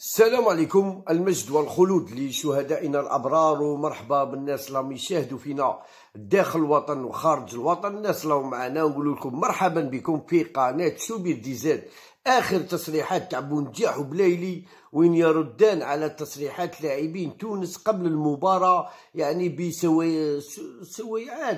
السلام عليكم المجد والخلود لشهدائنا الابرار ومرحبا بالناس اللي راهم يشاهدوا فينا داخل الوطن وخارج الوطن الناس اللي معنا ونقول لكم مرحبا بكم في قناه سوبر زاد اخر تصريحات تاع بونجاح وبلايلي وين يردان على تصريحات لاعبين تونس قبل المباراه يعني بسويعات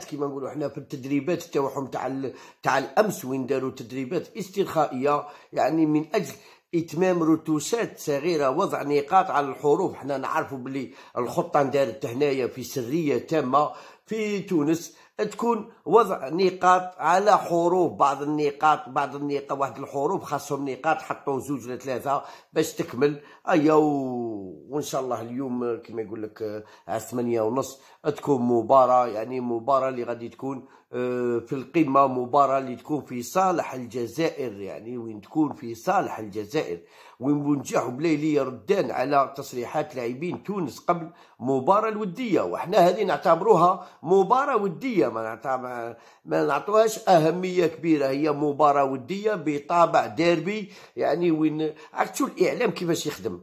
كما نقولوا حنا في التدريبات تاعهم تاع تاع الامس وين داروا تدريبات استرخائيه يعني من اجل اتمام روتوسات صغيره وضع نقاط على الحروف حنا نعرفوا بلي الخطه دارت هنايا في سريه تامه في تونس تكون وضع نقاط على حروف بعض النقاط بعض النقاط واحد الحروف خاصهم نقاط حطوا زوج ولا ثلاثه باش تكمل ايا وان شاء الله اليوم كما يقول لك على 8 ونص تكون مباراه يعني مباراه اللي غادي تكون آه، في القمة مباراة اللي تكون في صالح الجزائر يعني وين تكون في صالح الجزائر وين بنجاح بليلي ردان على تصريحات لاعبين تونس قبل مباراة الودية وحنا هذه نعتبروها مباراة ودية ما نعتبر ما نعطوهاش أهمية كبيرة هي مباراة ودية بطابع ديربي يعني وين عرفتوا الإعلام كيفاش يخدم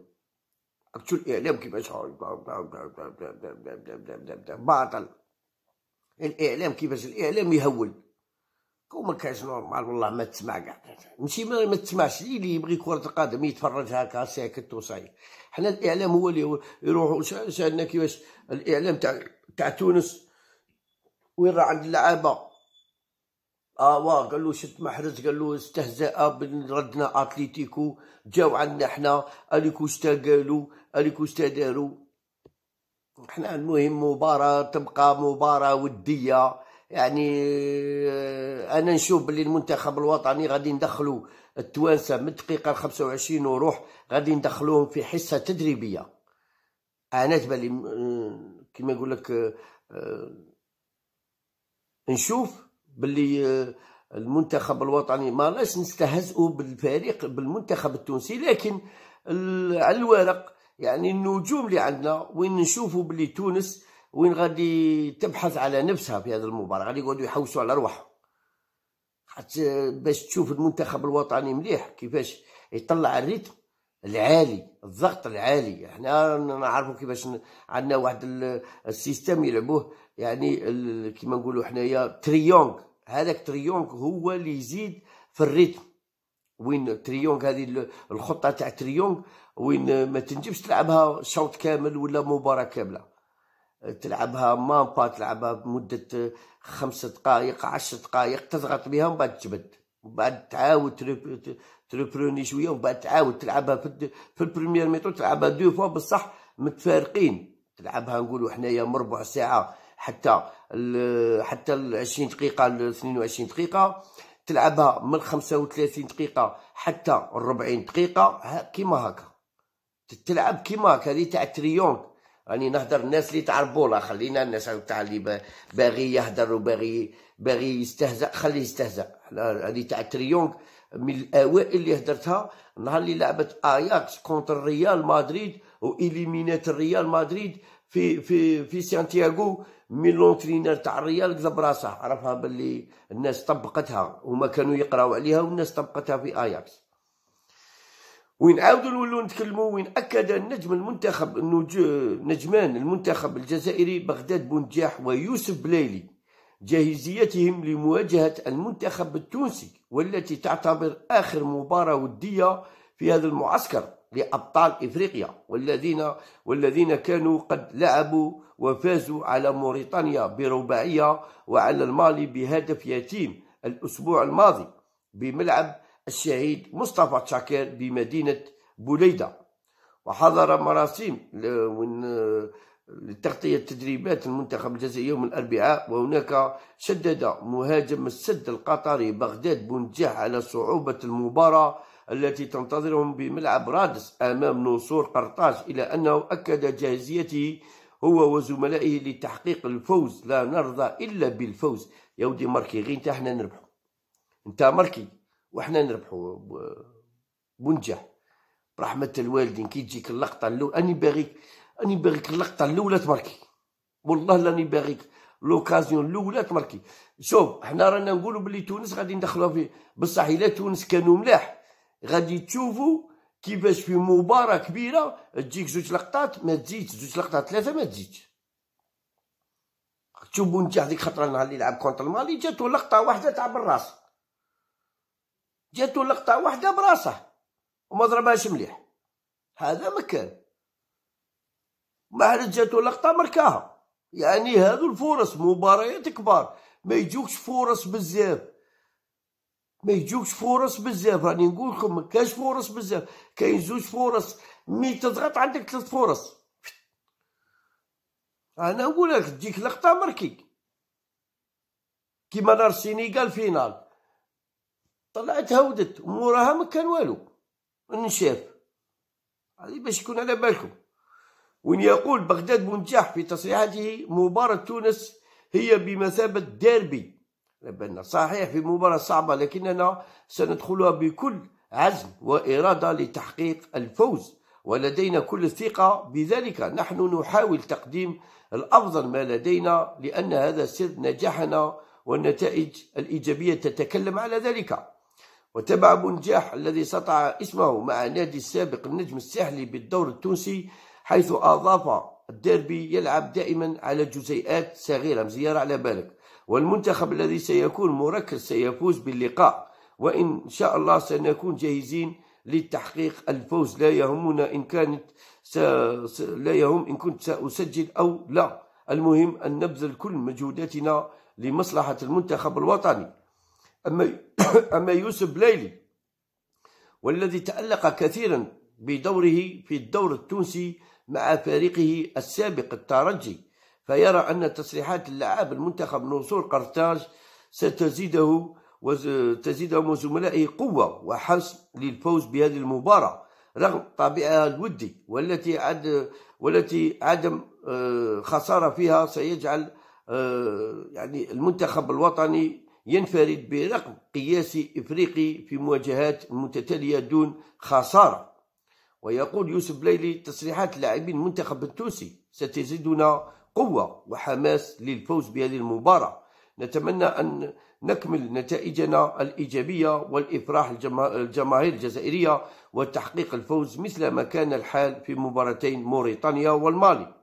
عرفتوا الإعلام كيفاش باطل الاعلام كيفاش الاعلام يهول كوما كاش نورمال والله ما تسمع كاع ماشي ما, ما تسمعش اللي يبغي كره القدم يتفرج هكا ساكت وصاي حنا الاعلام هو اللي يروح سالنا كيفاش الاعلام تاع تاع تونس وين راه عند اللعابه اه واه قال له شت محرز قال له استهزاء ردنا اتليتيكو جاو عندنا حنا اليكو شتا قالوا اليكو شتا داروا حنا المهم مباراة تبقى مباراة ودية يعني آه، انا نشوف بلي المنتخب الوطني غادي ندخلو التوانسه من الدقيقه الخمسة وعشرين وروح غادي ندخلوهم في حصه تدريبيه انا تبالي آه، كيما يقولك آه، نشوف بلي المنتخب الوطني ما لاش بالفريق بالمنتخب التونسي لكن على الورق يعني النجوم اللي عندنا وين نشوفوا بلي تونس وين غادي تبحث على نفسها في هذه المباراه غادي يقعدوا يحوسوا على رواحهم حتى باش تشوف المنتخب الوطني مليح كيفاش يطلع الريتم العالي الضغط العالي احنا نعرفوا كيفاش عندنا واحد السيستم يلعبوه يعني كيما نقولوا حنايا تريونغ هذاك تريونغ هو اللي يزيد في الريتم وين تريونغ هذه الخطه تاع تريونغ وين ما تنجبش تلعبها شوط كامل ولا مباراه كامله تلعبها با تلعبها بمده خمس دقائق عشر دقائق تضغط بها ومن بعد تجبد ومن بعد تعاود تريبروني شويه ومن بعد تعاود تلعبها في, في البريمير ميتو تلعبها دو فوا بصح متفارقين تلعبها نقولوا حنايا مربع ساعه حتى حتى ال 20 دقيقه ل 22 دقيقه تلعبها من 35 دقيقه حتى 40 دقيقه كيما هكا تلعب كيما هكا هذه تاع التريونغ راني يعني نهضر الناس اللي تاع لا خلينا الناس تاع اللي باغي يهضر وباغي باغي يستهزأ خليه يستهزأ هذه تاع التريونغ من الاوائل اللي هدرتها نهار اللي لعبت اياكس كونتر ريال مدريد وإليمينات ريال مدريد في في في سانتياغو ميلون لونترينر تاع الريال كذب راسه عرفها باللي الناس طبقتها وما كانوا يقراو عليها والناس طبقتها في اياكس وين عاودوا نولوا نتكلموا وين اكد النجم المنتخب انه نجمان المنتخب الجزائري بغداد بونجاح ويوسف بليلي جاهزيتهم لمواجهه المنتخب التونسي والتي تعتبر اخر مباراه وديه في هذا المعسكر لأبطال إفريقيا والذين والذين كانوا قد لعبوا وفازوا على موريتانيا برباعية وعلى المالي بهدف يتيم الأسبوع الماضي بملعب الشهيد مصطفى تشاكير بمدينة بوليدة وحضر مراسيم لتغطية تدريبات المنتخب الجزائري يوم الأربعاء وهناك شدد مهاجم السد القطري بغداد بنجاح على صعوبة المباراة التي تنتظرهم بملعب رادس أمام نصور قرطاج إلى أنه أكد جاهزيته هو وزملائه لتحقيق الفوز لا نرضى إلا بالفوز يودي ماركي غير انت احنا نربحو انت ماركي وحنا نربحو ونجح برحمة الوالدين كي تجيك اللقطة الأولى أني باغيك أني باغيك اللقطة الأولى تماركي والله لاني باغيك لوكازيون الاولى تماركي شوف حنا رانا نقولوا بلي تونس غادي ندخلوها في بصح الا تونس كانوا ملاح غادي تشوفوا كيفاش في مباراه كبيره تجيك زوج لقطات ما تزيدش زوج لقطات ثلاثه ما تزيدش تشوفوا انت هذيك خطره نهار اللي لعب كونتر المالي جاتو لقطه واحده تاع بالراس جاتو لقطه واحده براسه وما ضربهاش مليح هذا ما كان ما جاتو لقطه مركاها يعني هذو الفرص مباريات كبار ما يجوكش فرص بزاف ما يجوكش فرص بزاف راني يعني نقول لكم ما كاش فرص بزاف كاين زوج فرص مي تضغط عندك ثلاث فرص انا نقول لك تجيك لقطه مركي كيما دار السينيغال فينال طلعت هودت وموراها ما كان والو انشاف هذه باش يكون على بالكم وين يقول بغداد منجح في تصريحاته مباراة تونس هي بمثابة ديربي ربنا صحيح في مباراة صعبة لكننا سندخلها بكل عزم وإرادة لتحقيق الفوز ولدينا كل الثقة بذلك نحن نحاول تقديم الأفضل ما لدينا لأن هذا سر نجاحنا والنتائج الإيجابية تتكلم على ذلك وتبع بنجاح الذي سطع اسمه مع نادي السابق النجم الساحلي بالدور التونسي حيث أضاف الديربي يلعب دائما على جزيئات صغيرة مزيارة على بالك والمنتخب الذي سيكون مركز سيفوز باللقاء وإن شاء الله سنكون جاهزين للتحقيق الفوز لا يهمنا إن كانت س... لا يهم إن كنت سأسجل أو لا المهم أن نبذل كل مجهوداتنا لمصلحة المنتخب الوطني أما, أما يوسف ليلي والذي تألق كثيرا بدوره في الدور التونسي مع فريقه السابق الترجي فيرى أن تصريحات اللاعب المنتخب منصور قرطاج ستزيده وتزيده وزملائه قوة وحرص للفوز بهذه المباراة رغم طابعها الودي والتي عد والتي عدم آه، خسارة فيها سيجعل آه، يعني المنتخب الوطني ينفرد برقم قياسي إفريقي في مواجهات متتالية دون خسارة ويقول يوسف ليلي تصريحات لاعبين المنتخب التونسي ستزيدنا قوة وحماس للفوز بهذه المباراة نتمنى أن نكمل نتائجنا الإيجابية والإفراح الجماهير الجزائرية وتحقيق الفوز مثل ما كان الحال في مباراتين موريتانيا والمالي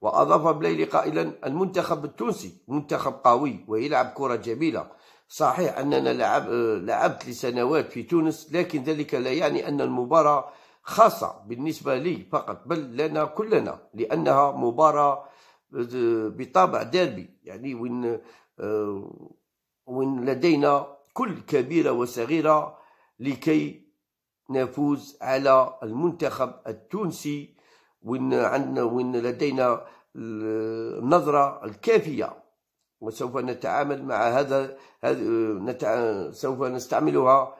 وأضاف بليلي قائلا المنتخب التونسي منتخب قوي ويلعب كرة جميلة صحيح أننا لعب لعبت لسنوات في تونس لكن ذلك لا يعني أن المباراة خاصة بالنسبة لي فقط بل لنا كلنا لأنها مباراة بطابع ديربي يعني وين آه، وين لدينا كل كبيرة وصغيرة لكي نفوز على المنتخب التونسي وين عندنا وين لدينا النظرة الكافية وسوف نتعامل مع هذا, هذا سوف نستعملها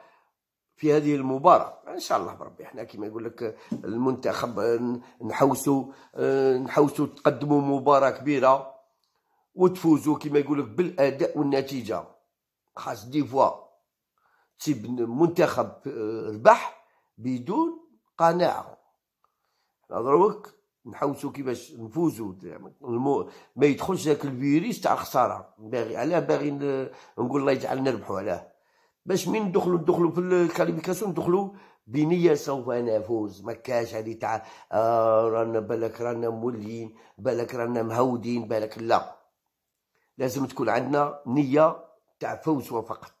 في هذه المباراه ان شاء الله بربي احنا كما يقول لك المنتخب نحوسوا آه، نحوسوا تقدموا مباراه كبيره وتفوزوا كما يقول لك بالاداء والنتيجه خاص دي فوا تسيب منتخب ربح آه، بدون قناعه نضربك نحوسوا كيفاش نفوزوا المو... ما يدخلش ذاك الفيروس تاع الخساره باغي علاه باغي نقول الله يجعلنا نربحوا علاه باش من دخلوا دخلوا في الكاليفيكاسيون دخلوا بنية سوف نفوز ما كاش هذه تاع آه رانا بالك رانا مولين بالك رانا مهودين بالك لا لازم تكون عندنا نية تاع فوز فقط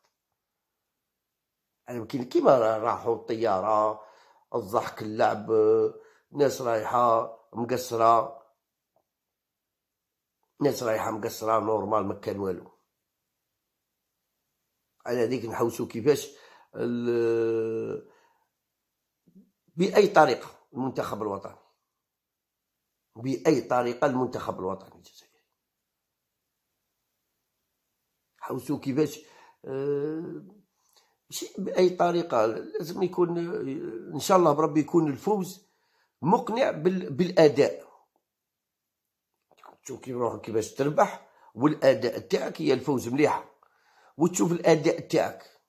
يمكن يعني كيما راحوا الطيارة الضحك اللعب ناس رايحة مقصرة ناس رايحة مقصرة نورمال ما كان والو على ذلك نحوسوا كيفاش باي طريقه المنتخب الوطني باي طريقه المنتخب الوطني الجزائري حوسوا كيفاش ماشي آه، باي طريقه لازم يكون ان شاء الله بربي يكون الفوز مقنع بالاداء شوف كيف روحك كيفاش تربح والاداء تاعك هي الفوز مليحه وتشوف الاداء تاعك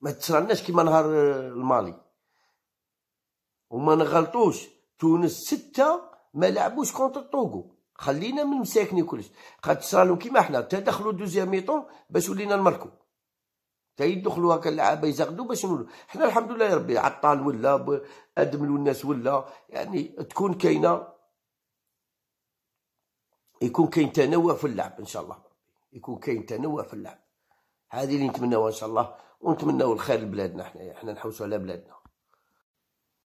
ما تصرعناش كيما نهار المالي وما نغلطوش تونس ستة ما لعبوش كونتر طوغو خلينا من مساكنين كلش قد صرالو كيما حنا تا دخلوا دوزيام ميطون باش ولينا نمركو تا يدخلوا هكا اللعابه يزغدوا باش نقولوا حنا الحمد لله يا ربي عطال ولا ادملوا الناس ولا يعني تكون كاينه يكون كاين تنوع في اللعب ان شاء الله يكون كاين تنوع في اللعب هذه اللي نتمناوها ان شاء الله ونتمناو الخير لبلادنا حنايا حنا نحوسوا على بلادنا